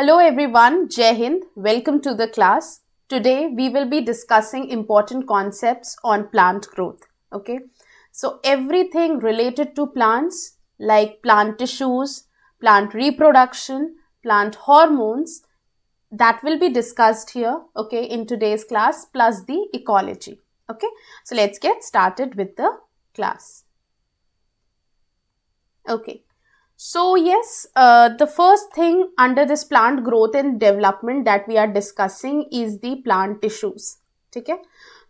Hello everyone, Jai Hind. Welcome to the class. Today we will be discussing important concepts on plant growth. Okay, so everything related to plants like plant tissues, plant reproduction, plant hormones that will be discussed here okay in today's class plus the ecology okay so let's get started with the class okay So yes, uh, the first thing under this plant growth and development that we are discussing is the plant tissues. ठीक है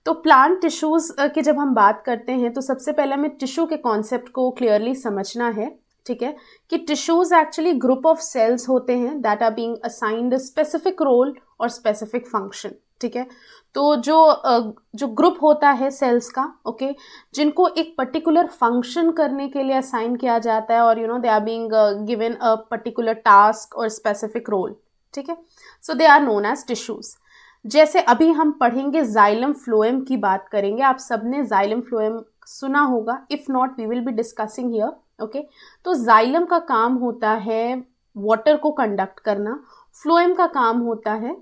तो plant tissues की जब हम बात करते हैं तो सबसे पहले हमें टिश्यू के कॉन्सेप्ट को क्लियरली समझना है ठीक है कि tissues actually group of cells होते हैं that are being assigned specific role और स्पेसिफिक फंक्शन ठीक है तो जो जो ग्रुप होता है सेल्स का ओके okay, जिनको एक पर्टिकुलर फंक्शन करने के लिए असाइन किया जाता है और you know they are being given a particular task और स्पेसिफिक रोल ठीक है so they are known as tissues जैसे अभी हम पढ़ेंगे जाइलम फ्लोएम की बात करेंगे आप सबने जाइलम फ्लोएम सुना होगा if not we will be discussing here okay तो जाइलम का काम होता है वाटर को कंडक्ट करना फ्लोएम का काम होता है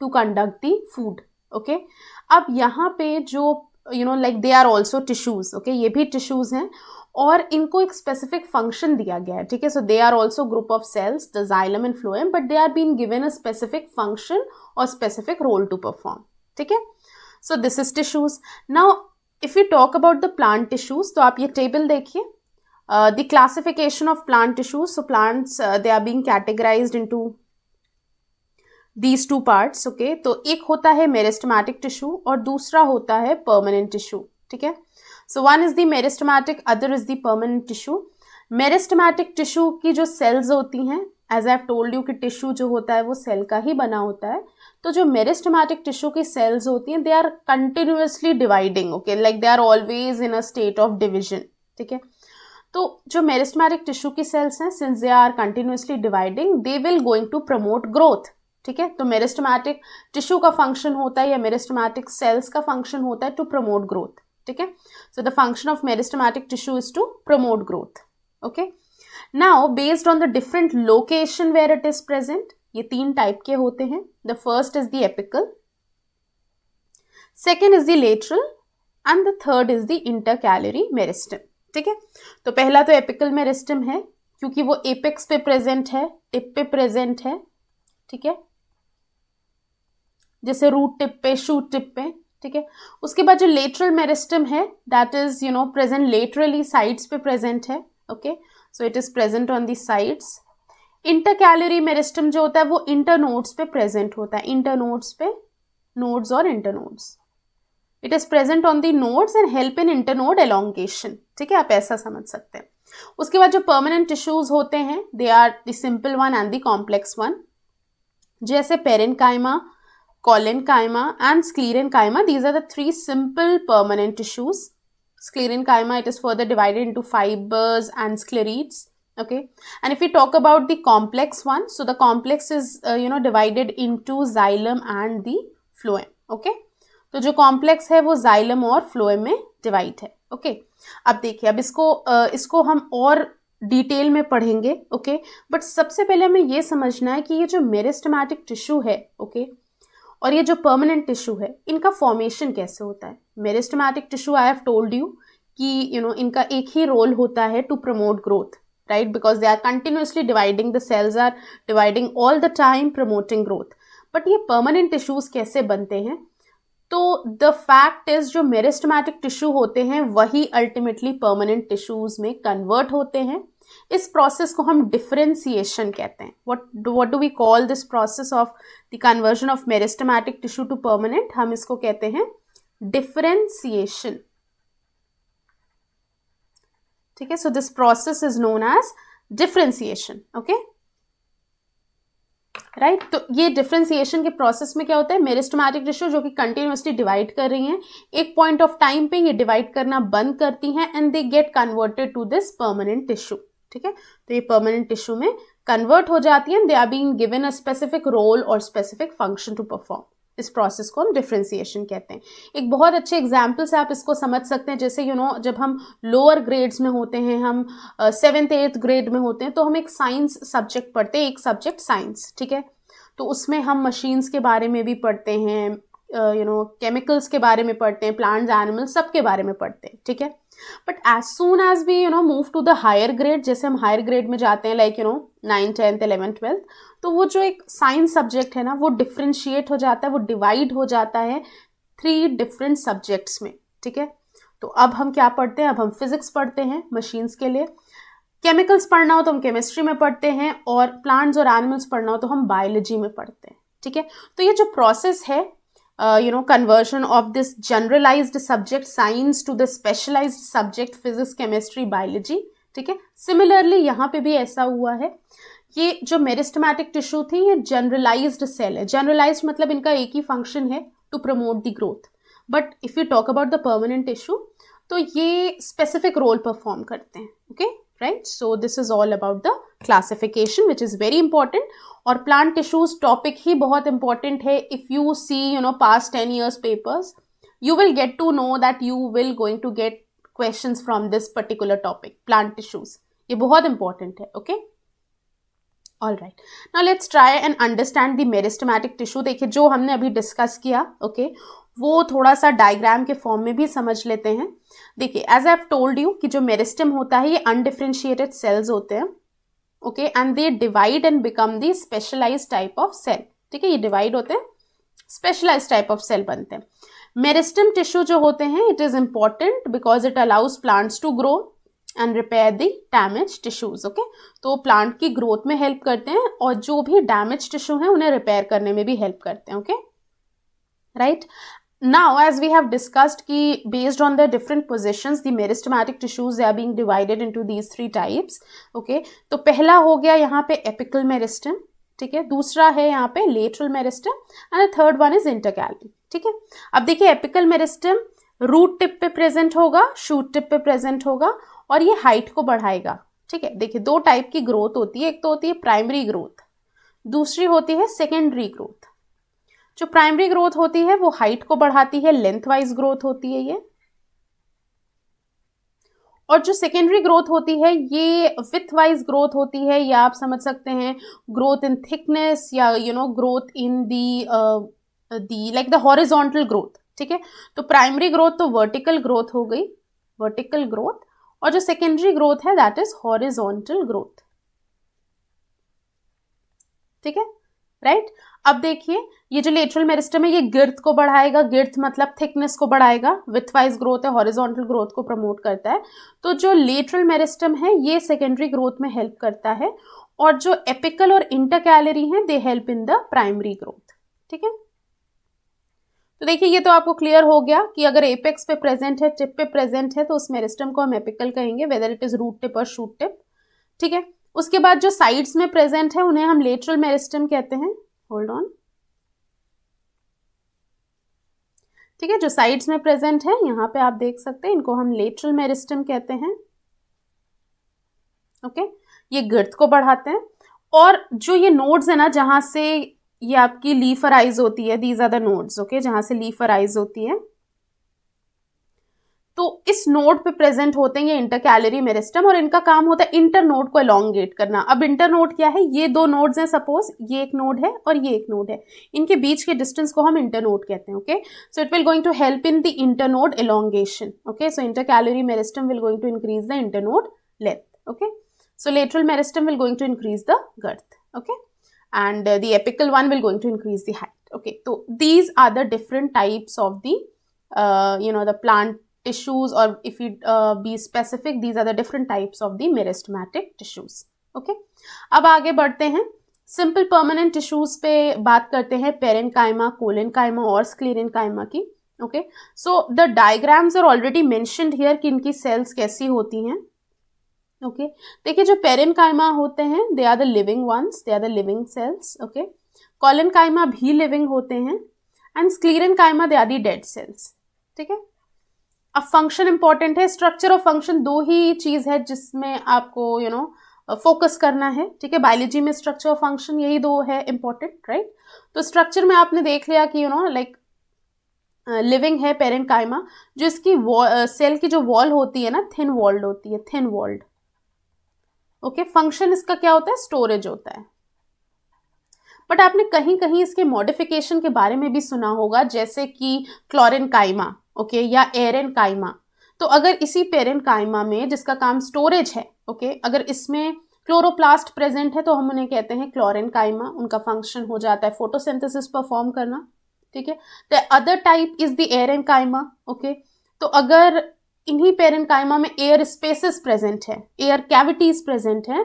to conduct the food okay अब यहाँ पे जो you know like they are also tissues okay ये भी टिश्यूज हैं और इनको एक स्पेसिफिक फंक्शन दिया गया है ठीक है so they are also group of cells the xylem and phloem but they are been given a specific function और स्पेसिफिक रोल टू परफॉर्म ठीक है so this is tissues now if you talk about the plant tissues तो आप ये table देखिए Uh, the classification of plant tissues. So plants, uh, they are being categorized into these two parts. Okay, तो एक होता है meristematic tissue और दूसरा होता है परमानेंट टिश्यू ठीक है so one is the meristematic other is the permanent tissue meristematic tissue की जो सेल्स होती हैं एज आई टोल्ड यू कि टिश्यू जो होता है वो सेल का ही बना होता है तो जो मेरिस्टमैटिक टिश्यू की सेल्स होती हैं they are continuously dividing okay like they are always in a state of division ठीक है तो जो मेरिस्टमैटिक टिश्यू की सेल्स हैं since they are continuously dividing they will going to promote growth ठीक है तो मेरिस्टमैटिक टिश्यू का फंक्शन होता है या मेरिस्टमैटिक सेल्स का फंक्शन होता है टू प्रमोट ग्रोथ ठीक है so the function of meristematic tissue is to promote growth okay now based on the different location where it is present ये तीन टाइप के होते हैं the first is the apical second is the lateral and the third is the intercalary meristem ठीक है तो पहला तो एपिकल मेरिस्टम है क्योंकि वो एपेक्स पे प्रेजेंट है टिप पे प्रेजेंट है ठीक है जैसे रूट टिप पे शूट टिप पे ठीक है उसके बाद जो लेटरल मेरिस्टम है that is you know present laterally sides पे प्रेजेंट है okay so it is present on the sides intercalary meristem जो होता है वो इंटर नोड्स पे प्रेजेंट होता है इंटर नोड्स पे नोड्स और internodes it is present on the nodes and help in internode elongation ठीक है आप ऐसा समझ सकते हैं उसके बाद जो परमानेंट टिश्यूज होते हैं they are the simple one and the complex one जैसे parenchyma collenchyma and sclerenchyma these are the three simple permanent tissues sclerin chyma it is further divided into fibers and sclerites okay and if we talk about the complex one so the complex is uh, you know divided into xylem and the phloem okay तो जो complex है वो xylem और phloem में divide है okay अब देखिए अब इसको इसको हम और डिटेल में पढ़ेंगे ओके बट सबसे पहले हमें ये समझना है कि ये जो मेरिस्टमैटिक टिश्यू है ओके और ये जो परमानेंट टिश्यू है इनका फॉर्मेशन कैसे होता है meristematic tissue I have told you कि यू नो इनका एक ही रोल होता है to promote growth right because they are continuously dividing the cells are dividing all the time promoting growth but ये परमानेंट टिश्यूज कैसे बनते हैं तो द फैक्ट इज जो मेरिस्टमैटिक टिश्यू होते हैं वही अल्टीमेटली परमानेंट टिश्यूज में कन्वर्ट होते हैं इस प्रोसेस को हम डिफ्रेंसिएशन कहते हैं what what do we call this process of the conversion of meristematic tissue to permanent हम इसको कहते हैं डिफ्रेंसिएशन ठीक है so this process is known as differentiation okay right right? तो ये डिफ्रेंसिएशन के प्रोसेस में क्या होता है मेरिस्टोमैटिक टिश्यू जो कि कंटिन्यूसली डिवाइड कर रही हैं एक पॉइंट ऑफ टाइम पे ये डिवाइड करना बंद करती हैं and they get converted to this permanent tissue ठीक है तो ये परमानेंट टिश्यू में कन्वर्ट हो जाती हैं they are being given a specific role और स्पेसिफिक फंक्शन टू परफॉर्म इस प्रोसेस को हम डिफ्रेंसीशन कहते हैं एक बहुत अच्छे एग्जाम्पल से आप इसको समझ सकते हैं जैसे यू you नो know, जब हम लोअर ग्रेड्स में होते हैं हम सेवेंथ एट्थ ग्रेड में होते हैं तो हम एक साइंस सब्जेक्ट पढ़ते हैं एक सब्जेक्ट साइंस ठीक है तो उसमें हम मशीन्स के बारे में भी पढ़ते हैं यू नो केमिकल्स के बारे में पढ़ते हैं प्लांट्स एनिमल्स सब के बारे में पढ़ते हैं ठीक है but as soon as we you know move to the higher grade जैसे हम हायर ग्रेड में जाते हैं like you know nine tenth eleven twelfth तो वो जो एक साइंस सब्जेक्ट है ना वो डिफ्रेंशिएट हो जाता है वो डिवाइड हो जाता है थ्री डिफरेंट सब्जेक्ट्स में ठीक है तो अब हम क्या पढ़ते हैं अब हम फिजिक्स पढ़ते हैं मशीन्स के लिए केमिकल्स पढ़ना हो तो हम केमिस्ट्री में पढ़ते हैं और प्लांट्स और एनिमल्स पढ़ना हो तो हम बायोलॉजी में पढ़ते हैं ठीक है तो ये जो प्रोसेस है you know conversion of this generalise subject science to the specialise subject physics chemistry biology ठीक है सिमिलरली यहाँ पे भी ऐसा हुआ है ये जो मेरिस्टमैटिक टिश्यू थी ये जनरलाइज्ड सेल है जनरलाइज मतलब इनका एक ही फंक्शन है to promote the growth but if you talk about the permanent tissue तो ये स्पेसिफिक रोल परफॉर्म करते हैं okay okay? right so this is all about the classification which is very important or plant tissues topic hi bahut important hai if you see you know past 10 years papers you will get to know that you will going to get questions from this particular topic plant tissues ye bahut important hai okay all right now let's try and understand the meristematic tissue देखिए jo humne abhi discuss kiya okay? वो थोड़ा सा diagram के form में भी समझ लेते हैं देखिए एज आई टोल्ड यू कि जो मेरिस्टम होता है ये अनडिफ्रेंशिएटेड सेल्स होते हैं okay and they divide and become the specialise type of cell ठीक है ये डिवाइड होते हैं स्पेशलाइज टाइप ऑफ सेल बनते हैं मेरिस्टम टिश्यू जो होते हैं it is important because it allows plants to grow and repair the damage tissues okay तो प्लांट की ग्रोथ में हेल्प करते हैं और जो भी डैमेज टिश्यू हैं उन्हें रिपेयर करने में भी हेल्प करते हैं okay right now as we have discussed ki based on the different positions the meristematic tissues they are being divided into these three types okay to pehla ho gaya yahan pe apical meristem ठीक है दूसरा है यहाँ पे lateral meristem and third one is intercalary ठीक है अब देखिए एपिकल मेरिस्टम रूट टिप पे प्रेजेंट होगा शूट टिप पे प्रेजेंट होगा और ये हाइट को बढ़ाएगा ठीक है देखिए दो टाइप की ग्रोथ होती है एक तो होती है प्राइमरी ग्रोथ दूसरी होती है सेकेंडरी ग्रोथ जो प्राइमरी ग्रोथ होती है वो हाइट को बढ़ाती है लेंथ वाइज ग्रोथ होती है ये और जो सेकेंडरी ग्रोथ होती है ये विथ वाइज ग्रोथ होती है या आप समझ सकते हैं ग्रोथ इन थिकनेस या you know growth in the the like the horizontal growth ठीक है तो प्राइमरी ग्रोथ तो वर्टिकल ग्रोथ हो गई वर्टिकल ग्रोथ और जो सेकेंडरी ग्रोथ है दैट इज हॉरिजोंटल ग्रोथ ठीक है राइट अब देखिए ये जो लेटरल मेरिस्टम है ये गिर्थ को बढ़ाएगा गिर्थ मतलब थिकनेस को बढ़ाएगा विथवाइज ग्रोथ है हॉरिजॉन्टल ग्रोथ को प्रमोट करता है तो जो लेटरल मेरिस्टम है ये सेकेंडरी ग्रोथ में हेल्प करता है और जो एपिकल और इंटर कैलरी है they help in the primary growth ठीक है तो देखिए ये तो आपको क्लियर हो गया कि अगर एपेक्स पे प्रेजेंट है टिप पे प्रेजेंट है तो उस मेरिस्टम को हम एपिकल कहेंगे whether it is root tip और शूट टिप ठीक है उसके बाद जो साइड्स में प्रेजेंट है उन्हें हम लेटरल मेरिस्टम कहते हैं होल्ड ऑन ठीक है जो साइड्स में प्रेजेंट है यहां पे आप देख सकते हैं इनको हम लेटरल मेरिस्टम कहते हैं ओके ये गर्द को बढ़ाते हैं और जो ये नोड्स है ना जहां से ये आपकी लीफराइज होती है these are the nodes okay जहां से लीफराइज होती है तो इस नोड पे प्रेजेंट होते हैं ये इंटर कैलरी मेरिस्टम और इनका काम होता है इंटर नोड को अलोंगेट करना अब इंटर नोड क्या है ये दो नोड्स हैं सपोज ये एक नोड है और ये एक नोड है इनके बीच के डिस्टेंस को हम इंटर नोड कहते हैं okay so it will going to help in the internode elongation okay so intercalary meristem will going to increase the internode length okay so lateral meristem will going to increase the girth okay and the apical one will going to increase the height okay तो these are the different types of the you know the plant tissues or if you uh, be specific these are the different types of the meristematic tissues okay अब आगे बढ़ते हैं simple permanent tissues पे बात करते हैं parent कायमा colon कायमा और स्क्लेरन कायमा की okay so the diagrams are already mentioned here कि इनकी सेल्स कैसी होती हैं ओके okay. देखिए जो पेरेन कायमा होते हैं they are the living ones they are the living cells okay collenchyma भी लिविंग होते हैं and sclerenchyma they are the dead cells ठीक है अब फंक्शन इंपॉर्टेंट है स्ट्रक्चर और फंक्शन दो ही चीज़ है जिसमें आपको यू नो फोकस करना है ठीक है बायोलॉजी में स्ट्रक्चर और फंक्शन यही दो है इंपॉर्टेंट राइट तो स्ट्रक्चर में आपने देख लिया कि यू नो लाइक लिविंग है पेरेंट कायमा जो इसकी सेल की जो वॉल होती है ना थिन वॉल्ड होती है थिन वॉल्ड ओके फंक्शन इसका क्या होता है स्टोरेज होता है बट आपने कहीं कहीं इसके मॉडिफिकेशन के बारे में भी सुना होगा जैसे कि क्लोरिन कायमा ओके या एरन कायमा तो अगर इसी पेरन कायमा में जिसका काम स्टोरेज है ओके okay, अगर इसमें क्लोरोप्लास्ट प्रेजेंट है तो हम उन्हें कहते हैं क्लोरेन कायमा उनका फंक्शन हो जाता है फोटोसिंथेसिस परफॉर्म करना ठीक है the other type is the aerenchyma okay तो अगर इन्हीं पेरन कायमा में एयर स्पेसिस प्रेजेंट है एयर कैविटीज प्रेजेंट है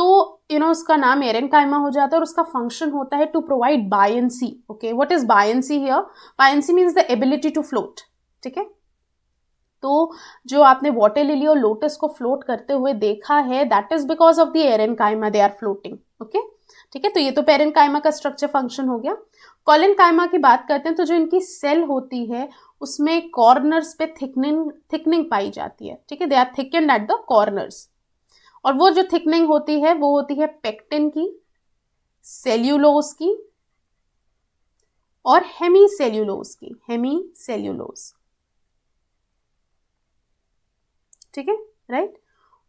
तो यू नो उसका नाम एरन कायमा हो जाता है और उसका फंक्शन होता है to provide buoyancy okay what is buoyancy here buoyancy means the ability to float ठीक है तो जो आपने वाटर लिली और लोटस को फ्लोट करते हुए देखा है that is because of the aerenchyma they are floating okay ठीक है तो ये तो पेरन कायमा का स्ट्रक्चर फंक्शन हो गया कॉलन कायमा की बात करते हैं तो जो इनकी सेल होती है उसमें कॉर्नर्स पे थिकनिंग थिकनिंग पाई जाती है ठीक है they are thicken at the corners और वो जो थिकनिंग होती है वो होती है पेक्टिन की सेल्यूलोस की और हेमी सेल्यूलोस की हेमी सेल्यूलोस ठीक है राइट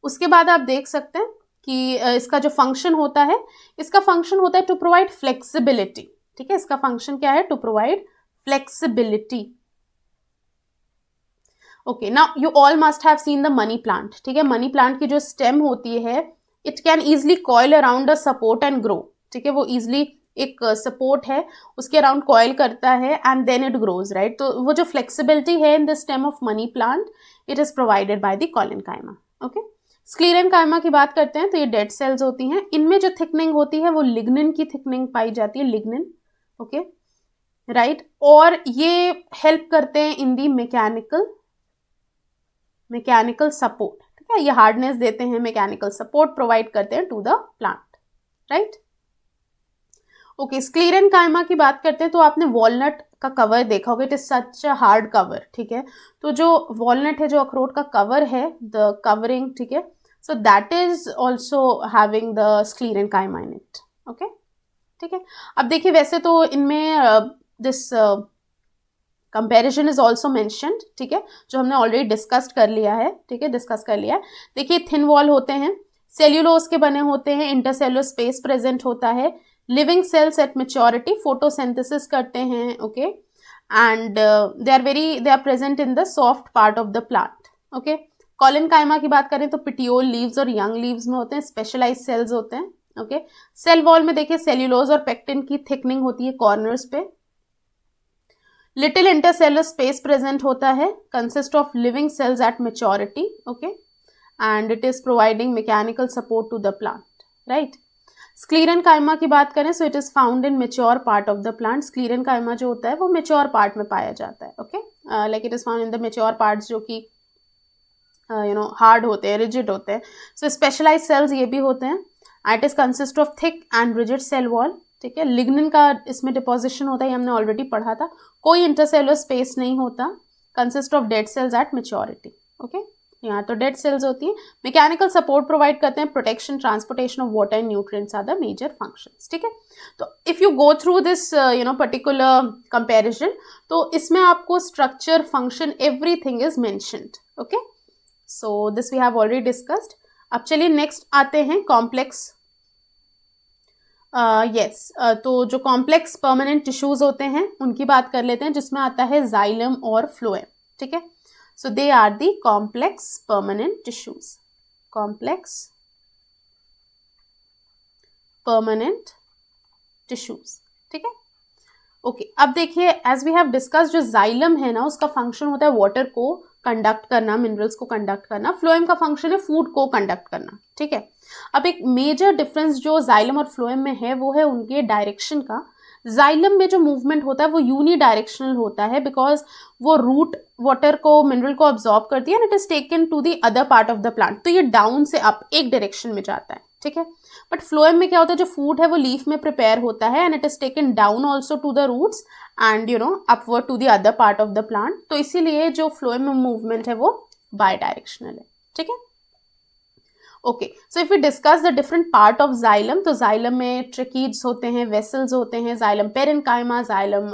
उसके बाद आप देख सकते हैं कि इसका जो फंक्शन होता है इसका फंक्शन होता है टू प्रोवाइड फ्लेक्सिबिलिटी ठीक है इसका फंक्शन क्या है टू प्रोवाइड फ्लेक्सिबिलिटी ओके ना you all must have seen the money plant ठीक है मनी प्लांट की जो स्टेम होती है it can easily coil around a support and grow ठीक है वो ईजिली एक सपोर्ट uh, है उसके अराउंड कॉयल करता है and then it grows right तो वो जो फ्लेक्सिबिलिटी है in the stem of money plant it is provided by the collenchyma okay sclerenchyma की बात करते हैं तो ये डेड सेल्स होती हैं इनमें जो थिकनिंग होती है वो लिग्निन की थिकनिंग पाई जाती है लिग्निन ओके राइट और ये हेल्प करते हैं in the mechanical mechanical support ठीक है ये हार्डनेस देते हैं मैकेनिकल सपोर्ट प्रोवाइड करते हैं to the plant right okay sclerenchyma की बात करते हैं तो आपने वॉलनट का कवर देखा होगा it is such a hard cover ठीक है तो जो वॉलनट है जो अखरोट का कवर है द कवरिंग ठीक है so that is also having the sclerenchyma in it okay ठीक है अब देखिए वैसे तो इनमें this uh, comparison is also mentioned ठीक है जो हमने ऑलरेडी डिस्कस्ड कर लिया है ठीक है डिस्कस कर लिया है देखिए थिन वॉल होते हैं सेल्यूलोस के बने होते हैं इंटरसेलुलर स्पेस प्रेजेंट होता है living cells at maturity photosynthesis करते हैं okay and they are very they are present in the soft part of the plant okay collenchyma की बात करें तो पिटियोल लीव्स और यंग लीव्स में होते हैं स्पेशलाइज सेल्स होते हैं ओके सेल वॉल में देखिए सेल्यूलोज और पेक्टिन की थिकनिंग होती है कॉर्नर्स पे लिटिल इंटरसेलर स्पेस प्रेजेंट होता है consist of living cells at maturity okay and it is providing mechanical support to the plant right sclerenchyma की बात करें so it is found in mature part of the plant sclerenchyma जो होता है वो mature part में पाया जाता है okay like it is found in the mature part जो कि यू नो हार्ड होते हैं रिजिड होते हैं सो स्पेशलाइज सेल्स ये भी होते हैं it is consist of thick and rigid cell wall ठीक है लिग्निन का इसमें डिपोजिशन होता है हमने ऑलरेडी पढ़ा था कोई इंटरसेलर स्पेस नहीं होता consist of dead cells at maturity okay यहाँ तो डेड सेल्स होती है मैकेनिकल सपोर्ट प्रोवाइड करते हैं protection transportation of water and nutrients are the major functions ठीक है तो if you go through this you know particular comparison तो इसमें आपको structure function everything is mentioned okay so this we have already discussed अब चलिए next आते हैं कॉम्प्लेक्स यस uh, uh, तो जो कॉम्प्लेक्स परमानेंट टिश्यूज होते हैं उनकी बात कर लेते हैं जिसमें आता है जाइलम और फ्लोएम ठीक है so they are the complex permanent tissues complex permanent tissues okay है ओके okay, अब देखिए एज वी हैव डिस्कस जो जाइलम है ना उसका फंक्शन होता है वाटर को कंडक्ट करना मिनरल्स को कंडक्ट करना फ्लोएम का फंक्शन है फूड को कंडक्ट करना ठीक है अब एक मेजर डिफरेंस जो जाइलम और फ्लोएम में है वो है उनके डायरेक्शन का जाइलम में जो मूवमेंट होता है वो यूनी डायरेक्शनल होता है बिकॉज वो रूट वाटर को मिनरल को ऑब्जॉर्ब करती है and it is taken to the other part of the plant तो ये डाउन से अप एक डायरेक्शन में जाता है ठीक है बट फ्लोएम में क्या होता है जो फूड है वो लीफ में प्रिपेयर होता है and it is taken down also to the roots and you know upward to the other part of the plant तो इसीलिए जो फ्लोएम में मूवमेंट है वो बाय डायरेक्शनल है ठीक है okay so if you discuss the different part of xylem तो जाइलम में ट्रिकीड्स होते हैं वेसल्स होते हैं जाइलम कायमा जाइलम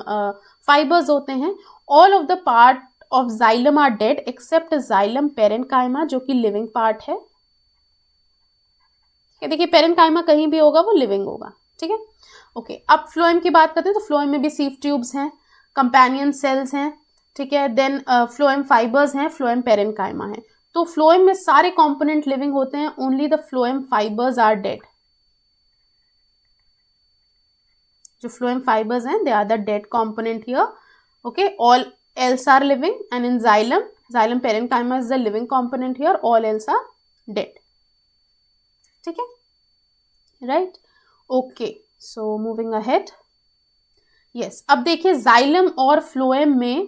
फाइबर्स होते हैं all of the part of xylem are dead except xylem कायमा जो कि लिविंग पार्ट है देखिए कायमा कहीं भी होगा वो लिविंग होगा ठीक है ओके अब फ्लोएम की बात करते हैं तो फ्लोएम में भी सीफ ट्यूब्स हैं कंपेनियन सेल्स हैं ठीक है देन फ्लोएम फाइबर्स हैं फ्लोएम कायमा है तो फ्लोएम में सारे कॉम्पोनेंट लिविंग होते हैं only the phloem fibres are dead जो फ्लोएम फाइबर्स हैं they are the dead component here okay all else are living and in xylem xylem parenchyma is the living component here all else are dead ठीक है right okay so moving ahead yes अब देखिए xylem और phloem में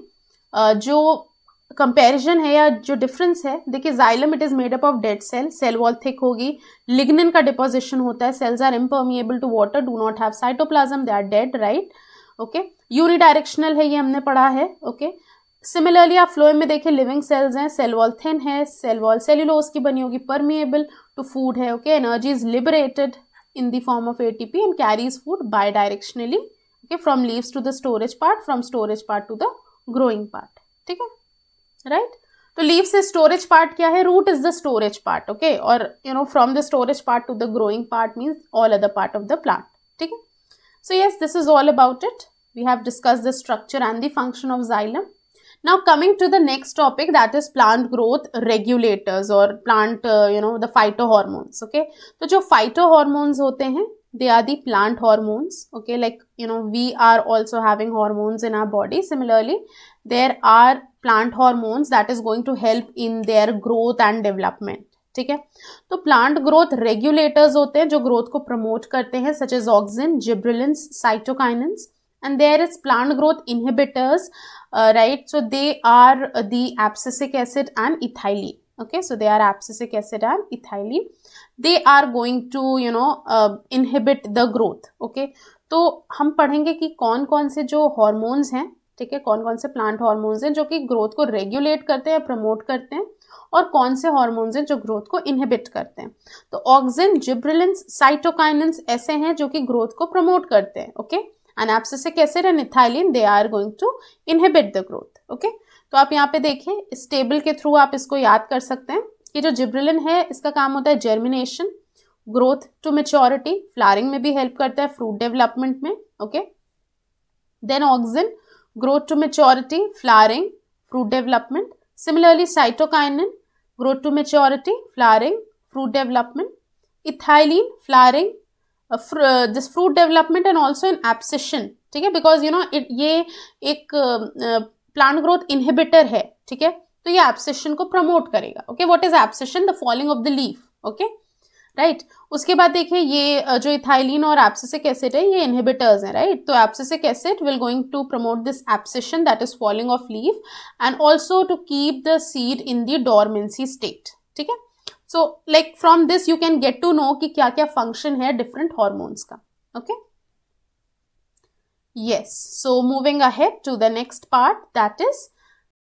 जो comparison है या जो डिफरेंस है देखिए xylem it is made up of dead cell cell wall thick होगी लिग्निन का डिपोजिशन होता है cells are impermeable to water do not have cytoplasm they are dead right okay unidirectional है ये हमने पढ़ा है ओके सिमिलरली आप फ्लोएम में देखिए लिविंग सेल्स हैं सेल वॉल थिन है सेल वॉल सेल्यूलोस की बनी होगी परमिएबल टू फूड है okay energy is liberated in the form of ATP and carries food bidirectionally okay from leaves to the storage part from storage part to the growing part ठीक है Right? So leaves is storage part. क्या root is the storage part. Okay? Or you know from the storage part to the growing part means all other part of the plant. ठीक so yes this is all about it we have discussed the structure and the function of xylem now coming to the next topic that is plant growth regulators or plant uh, you know the phytohormones okay So जो phytohormones होते they are the plant hormones okay like you know we are also having hormones in our body similarly there are plant hormones that is going to help in their growth and development ठीक है तो plant growth regulators होते हैं जो growth को promote करते हैं such as auxin gibberellins cytokinins and there is plant growth inhibitors right so they are the abscisic acid and ethylene okay so they are abscisic acid and ethylene they are going to you know inhibit the growth okay तो हम पढ़ेंगे कि कौन कौन से जो hormones हैं ठीक है कौन कौन से प्लांट हॉर्मोन्स हैं जो कि ग्रोथ को रेगुलेट करते हैं प्रमोट करते हैं और कौन से हॉर्मोन्स हैं जो ग्रोथ को इनहिबिट करते हैं तो ऑक्सिन जिब्रिलेंस साइटोकाइनेंस ऐसे हैं जो कि ग्रोथ को प्रमोट करते हैं ओके अनाप्सिस acid and ethylene they are going to inhibit the growth okay तो आप यहाँ पे देखिए इस टेबल के थ्रू आप इसको याद कर सकते हैं कि जो जिब्रिलिन है इसका काम होता है germination growth to maturity flowering में भी हेल्प करता है फ्रूट डेवलपमेंट में okay then auxin growth to maturity, flowering, fruit development. Similarly, cytokinin, growth to maturity, flowering, fruit development. Ethylene, flowering, uh, fr uh, this fruit development and also in abscission. ठीक है because you know it ये एक plant growth inhibitor है ठीक है तो ये abscission को प्रमोट करेगा okay what is abscission the falling of the leaf okay right उसके बाद देखिए ये जो इथाइलिन और एप्सिसिक एसिड है ये इनहिबिटर्स हैं राइट तो abscisic acid will going to promote this abscission that is falling of leave and also to keep the seed in the dormancy state ठीक है so like from this you can get to know कि क्या क्या function है different hormones का okay yes so moving ahead to the next part that is